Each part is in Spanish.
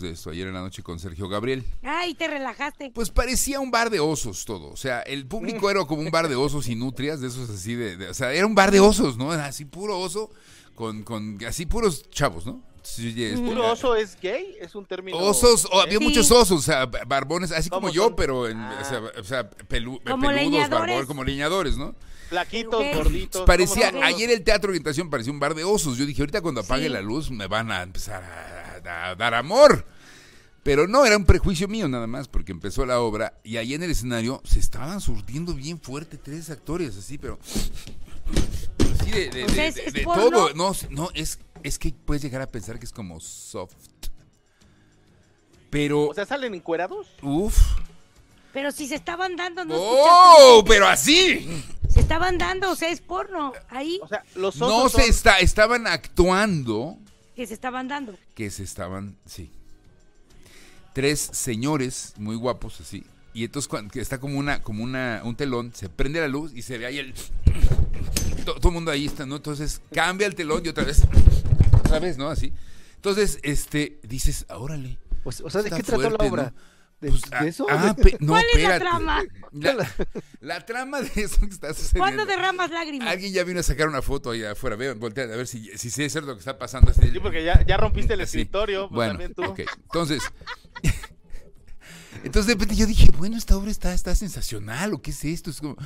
de esto, ayer en la noche con Sergio Gabriel. Ay, te relajaste. Pues parecía un bar de osos todo. O sea, el público era como un bar de osos y nutrias, de esos así de, O sea, era un bar de osos, ¿no? Era así puro oso, con, con así puros chavos, ¿no? Este, ¿Puro oso es gay? Es un término. Osos, había muchos osos, o sea, barbones, así como yo, pero en, o ah. sea, como peludos, leñadores. como leñadores, ¿no? Plaquitos, gorditos. Parecía, ayer el teatro orientación parecía un bar de osos. Yo dije, ahorita cuando apague la luz me van a empezar a dar amor. Pero no, era un prejuicio mío nada más, porque empezó la obra y ahí en el escenario se estaban surtiendo bien fuerte tres actores, así, pero... de, todo. No, no es, es que puedes llegar a pensar que es como soft. Pero... O sea, salen encuerados. Uf. Pero si se estaban dando, no ¡Oh! Pero así. Se estaban dando, o sea, es porno. Ahí. los No se está, estaban actuando que se estaban dando. Que se estaban, sí. Tres señores muy guapos así. Y entonces cuando, está como una, como una, un telón, se prende la luz y se ve ahí el todo, el mundo ahí está, ¿no? Entonces cambia el telón y otra vez, otra vez, ¿no? Así. Entonces, este, dices, órale. O, sea, ¿de qué trató la obra? Pues, eso. Ah, ah, ¿Cuál es la trama? La, trama de eso que está sucediendo. ¿Cuándo derramas lágrimas? Alguien ya vino a sacar una foto allá afuera. Vean, voltea a ver si, si, es cierto lo que está pasando. Este- sí, porque ya, rompiste el escritorio. Pues, bueno, Entonces. Entonces de repente yo dije, bueno, esta obra está, está sensacional, ¿o qué es esto? Es como,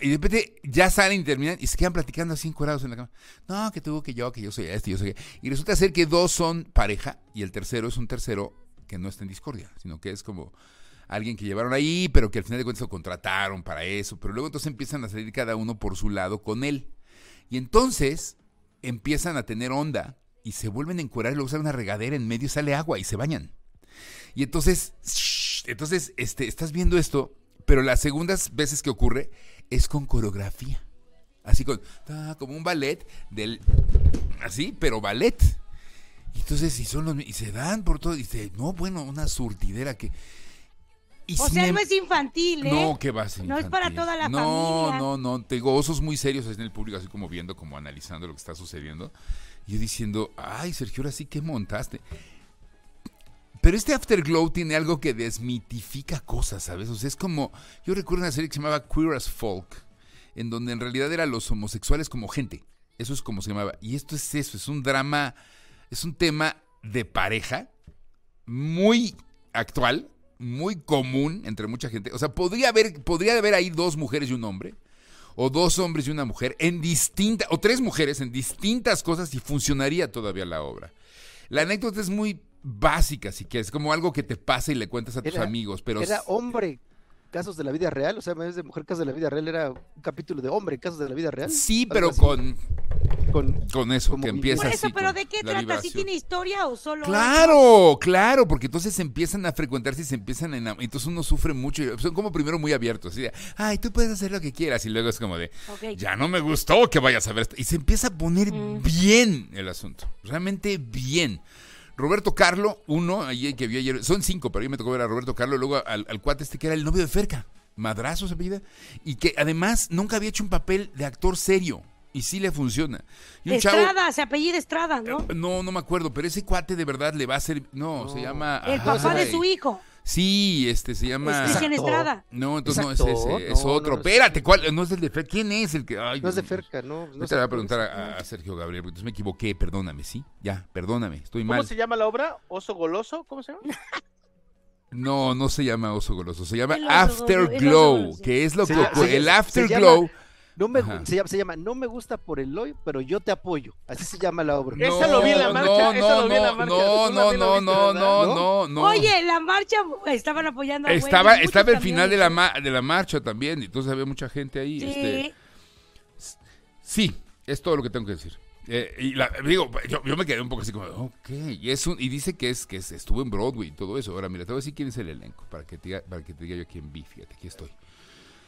y de repente ya salen y terminan y se quedan platicando así encuadrados en la cama. No, que tuvo que yo, que yo soy este, yo soy. Y resulta ser que dos son pareja y el tercero es un tercero que no está en discordia, sino que es como alguien que llevaron ahí, pero que al final de cuentas lo contrataron para eso, pero luego entonces empiezan a salir cada uno por su lado con él. Y entonces empiezan a tener onda y se vuelven a curar y luego sale una regadera en medio sale agua y se bañan. Y entonces, entonces este, estás viendo esto, pero las segundas veces que ocurre es con coreografía. Así con, como un ballet del, así, pero ballet. Y entonces, y son los, y se dan por todo, y dice, no, bueno, una surtidera que... o sea, em-, no es infantil, ¿eh? No, que va a ser No es para toda la no, familia. No, no, no, te gozos osos muy serios en el público, así como viendo, como analizando lo que está sucediendo. Y yo diciendo, ay, Sergio, ahora sí que montaste. Pero este Afterglow tiene algo que desmitifica cosas, ¿sabes? O sea, es como, yo recuerdo una serie que se llamaba Queer as Folk, en donde en realidad eran los homosexuales como gente. Eso es como se llamaba. Y esto es eso, es un drama es un tema de pareja muy actual, muy común entre mucha gente. O sea, podría haber, podría haber ahí dos mujeres y un hombre, o dos hombres y una mujer, en distintas, o tres mujeres en distintas cosas y funcionaría todavía la obra. La anécdota es muy básica, si quieres, como algo que te pasa y le cuentas a tus amigos, pero... Era hombre, casos de la vida real, o sea, en de mujer, casos de la vida real, era un capítulo de hombre, casos de la vida real. Sí, pero con, con, eso que empieza. pero ¿de qué trata? tiene historia o solo.? Claro, claro, porque entonces empiezan a frecuentarse y se empiezan a Entonces uno sufre mucho. son como primero muy abiertos. así de, ay, tú puedes hacer lo que quieras. Y luego es como de, ya no me gustó que vayas a ver. Esto. Y se empieza a poner bien el asunto. Realmente bien. Roberto Carlo, uno, ahí que vio ayer, son cinco, pero mí me tocó ver a Roberto Carlo, luego al, cuate este que era el novio de Ferca, madrazo se pide. y que además nunca había hecho un papel de actor serio. Y sí le funciona. Estrada, se apellida Estrada, ¿no? Eh, no, no me acuerdo, pero ese cuate de verdad le va a ser, No, se llama. El papá de su hijo. Sí, este se llama. Es Cristian Estrada. No, entonces no es ese, es otro. Espérate, ¿cuál? No es el de Fer. ¿Quién es el que.? no es de Ferca, no. no te voy a preguntar a, Sergio Gabriel, entonces me equivoqué, perdóname, ¿sí? Ya, perdóname, estoy mal. ¿Cómo se llama la obra? ¿Oso Goloso? ¿Cómo se llama? No, no se llama Oso Goloso, se llama Afterglow, que es lo que el Afterglow no se llama, No me gusta por el hoy, pero yo te apoyo. Así se llama la obra. No, lo vi en la marcha. No, no, No, no, no, no, Oye, la marcha estaban apoyando a Estaba, güey, estaba el final de la, de la marcha también, entonces había mucha gente ahí. Sí. Este, sí, es todo lo que tengo que decir. Eh, y digo, yo, me quedé un poco así como, ok, y, es y dice que es que estuvo en Broadway y todo eso. Ahora, mira, te voy a decir quién es el elenco, para que te diga, para que diga yo quién vi, fíjate, aquí estoy.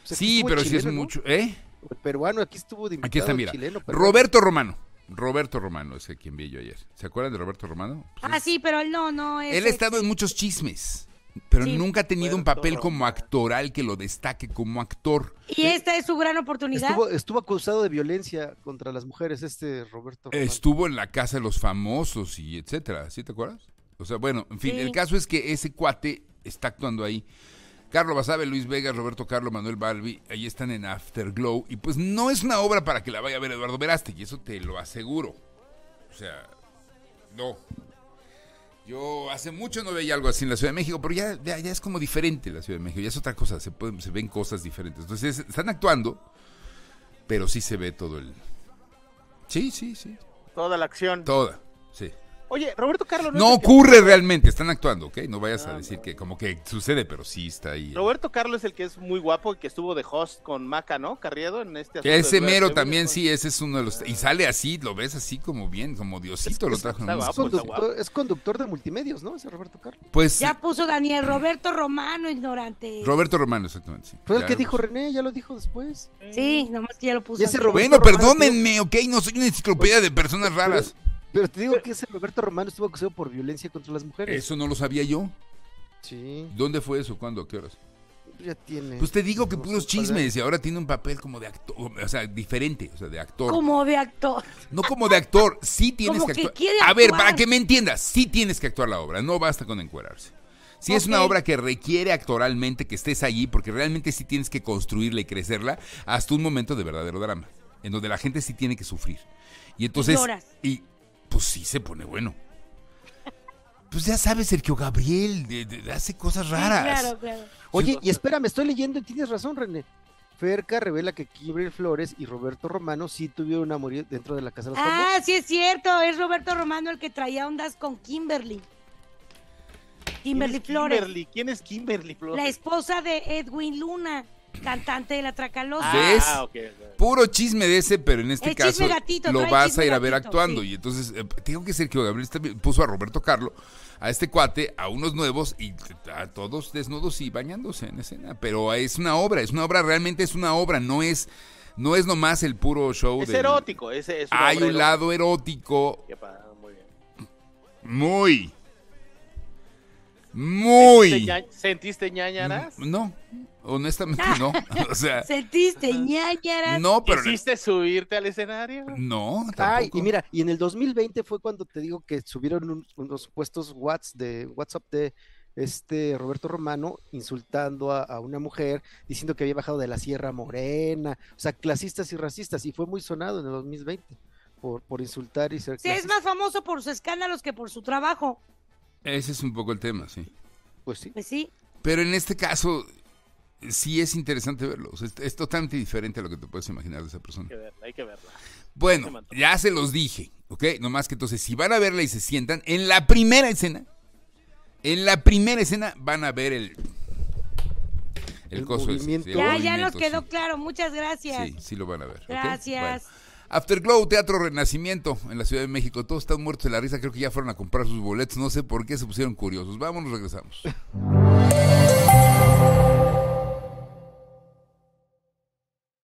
sí, pero sí si es mucho, ¿eh? el peruano, aquí estuvo de aquí está, mira. Roberto Romano. Roberto Romano es el quien vi yo ayer. ¿Se acuerdan de Roberto Romano? Pues ah, sí, pero él no, no es. Él ha estado en muchos chismes, pero nunca ha tenido un papel como actoral que lo destaque como actor. Y eh, esta es su gran oportunidad. Estuvo, acusado de violencia contra las mujeres, este Roberto Romano. Estuvo en la casa de los famosos y etcétera, ¿sí te acuerdas? O sea, bueno, en fin, el caso es que ese cuate está actuando ahí. Carlos Basabe, Luis Vegas, Roberto Carlos, Manuel Balbi, ahí están en Afterglow. Y pues no es una obra para que la vaya a ver Eduardo Veraste, y eso te lo aseguro. O sea, no. Yo hace mucho no veía algo así en la Ciudad de México, pero ya, ya, es como diferente la Ciudad de México, ya es otra cosa, se, se ven cosas diferentes. Entonces están actuando, pero sí se ve todo el... Sí, sí, sí. Toda la acción. Toda, sí. Oye, Roberto Carlos. No, ocurre realmente, están actuando, ¿ok? No vayas a ah, decir que como que sucede, pero sí está ahí. Roberto Carlos es el que es muy guapo y que estuvo de host con Maca, ¿no? Carriedo en este. Que ese mero también, sí, ese es uno de los. Y sale así, lo ves así como bien, como Diosito lo trajo. en es, conductor, es conductor de multimedios, ¿no? Ese Roberto Carlos. Pues. Ya puso Daniel Roberto Romano, ignorante. Roberto Romano, exactamente. Fue el que dijo René, ya lo dijo después. Sí, nomás que ya lo puso. bueno, perdónenme, ¿ok? No soy una enciclopedia de personas raras. Pero te digo que ese Roberto Romano estuvo acusado por violencia contra las mujeres. Eso no lo sabía yo. Sí. ¿Dónde fue eso? ¿Cuándo? ¿A qué horas? Pues ya tiene. Pues te digo que puros chismes y ahora tiene un papel como de actor, o sea, diferente, o sea, de actor. Como de actor. No como de actor, sí tienes que, actuar. a ver, para que me entiendas, sí tienes que actuar la obra, no basta con encuerarse. Si es una obra que requiere actoralmente que estés allí, porque realmente sí tienes que construirla y crecerla hasta un momento de verdadero drama, en donde la gente sí tiene que sufrir. Y entonces, y, pues sí se pone bueno. Pues ya sabes, Sergio Gabriel hace cosas raras. claro, claro. Oye, y espera me estoy leyendo y tienes razón, René. Ferca revela que Kimberly Flores y Roberto Romano sí tuvieron una morir dentro de la casa de los Ah, sí es cierto, es Roberto Romano el que traía ondas con Kimberly. Kimberly Flores. ¿Quién es Kimberly Flores? La esposa de Edwin Luna cantante de la Tracalosa. Ah, puro chisme de ese, pero en este caso lo vas a ir a ver actuando. Y entonces, eh, tengo que ser que Gabriel puso a Roberto Carlo, a este cuate, a unos nuevos y a todos desnudos y bañándose en escena. Pero es una obra, es una obra, realmente es una obra, no es. No es nomás el puro show. Es erótico. Hay un lado erótico. muy Muy. ¿Sentiste, No. Honestamente no. O sea, ¿Sentiste eh, ñañaras? No, pero. ¿Quisiste subirte al escenario? No, tampoco. Ay, y mira, y en el 2020 fue cuando te digo que subieron unos supuestos de WhatsApp de este Roberto Romano insultando a, una mujer, diciendo que había bajado de la Sierra Morena, o sea, clasistas y racistas, y fue muy sonado en el 2020 por, por insultar y ser. Sí, es más famoso por sus escándalos que por su trabajo. Ese es un poco el tema, sí. Pues sí. Pues sí. Pero en este caso, sí es interesante verlos. Es, totalmente diferente a lo que te puedes imaginar de esa persona. Hay que verla, hay que verla. Bueno, ya se los dije, ¿ok? Nomás que entonces, si van a verla y se sientan, en la primera escena, en la primera escena van a ver el... El, coso ya, nos quedó claro. Muchas gracias. Sí, sí lo van a ver. Gracias. Afterglow, Teatro Renacimiento en la Ciudad de México. Todos están muertos de la risa. Creo que ya fueron a comprar sus boletos. No sé por qué se pusieron curiosos. Vámonos, regresamos.